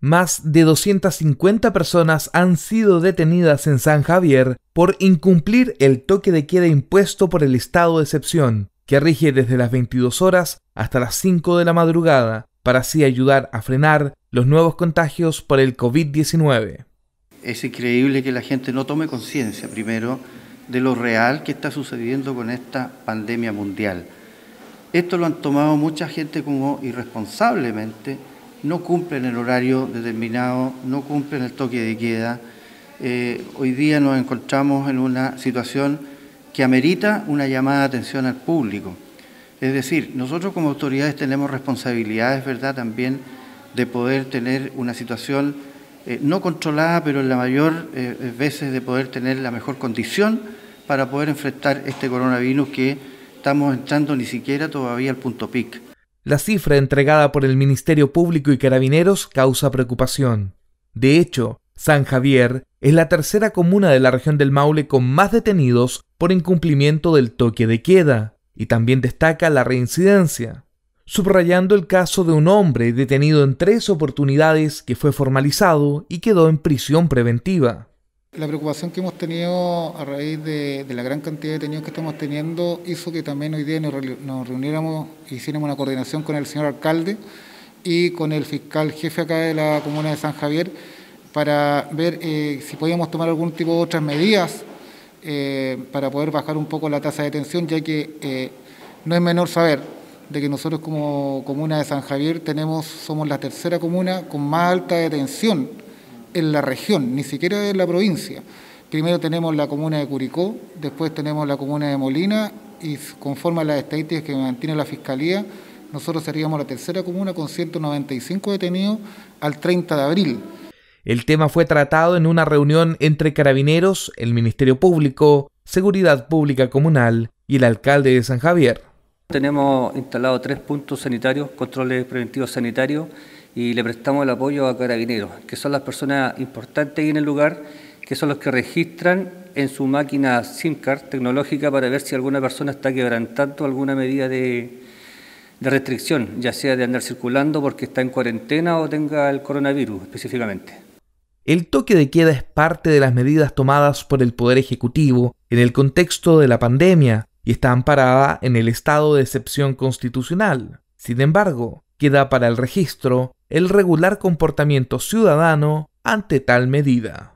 Más de 250 personas han sido detenidas en San Javier por incumplir el toque de queda impuesto por el estado de excepción, que rige desde las 22 horas hasta las 5 de la madrugada, para así ayudar a frenar los nuevos contagios por el COVID-19. Es increíble que la gente no tome conciencia primero de lo real que está sucediendo con esta pandemia mundial. Esto lo han tomado mucha gente como irresponsablemente no cumplen el horario determinado, no cumplen el toque de queda. Eh, hoy día nos encontramos en una situación que amerita una llamada de atención al público. Es decir, nosotros como autoridades tenemos responsabilidades, ¿verdad?, también de poder tener una situación eh, no controlada, pero en la mayor eh, veces de poder tener la mejor condición para poder enfrentar este coronavirus que estamos entrando ni siquiera todavía al punto PIC. La cifra entregada por el Ministerio Público y Carabineros causa preocupación. De hecho, San Javier es la tercera comuna de la región del Maule con más detenidos por incumplimiento del toque de queda, y también destaca la reincidencia, subrayando el caso de un hombre detenido en tres oportunidades que fue formalizado y quedó en prisión preventiva. La preocupación que hemos tenido a raíz de, la gran cantidad de detenidos que estamos teniendo hizo que también hoy día nos, reuniéramos e hiciéramos una coordinación con el señor alcalde y con el fiscal jefe acá de la comuna de San Javier para ver eh, si podíamos tomar algún tipo de otras medidas eh, para poder bajar un poco la tasa de detención, ya que eh, no es menor saber de que nosotros como comuna de San Javier tenemos, somos la tercera comuna con más alta detención en la región, ni siquiera en la provincia. Primero tenemos la comuna de Curicó, después tenemos la comuna de Molina y conforme a las estadísticas que mantiene la Fiscalía, nosotros seríamos la tercera comuna con 195 detenidos al 30 de abril. El tema fue tratado en una reunión entre carabineros, el Ministerio Público, Seguridad Pública Comunal y el alcalde de San Javier. Tenemos instalados tres puntos sanitarios, controles preventivos sanitarios y le prestamos el apoyo a carabineros, que son las personas importantes ahí en el lugar, que son los que registran en su máquina SIM card tecnológica para ver si alguna persona está quebrantando alguna medida de, de restricción, ya sea de andar circulando porque está en cuarentena o tenga el coronavirus específicamente. El toque de queda es parte de las medidas tomadas por el Poder Ejecutivo en el contexto de la pandemia y está amparada en el estado de excepción constitucional. Sin embargo, queda para el registro el regular comportamiento ciudadano ante tal medida.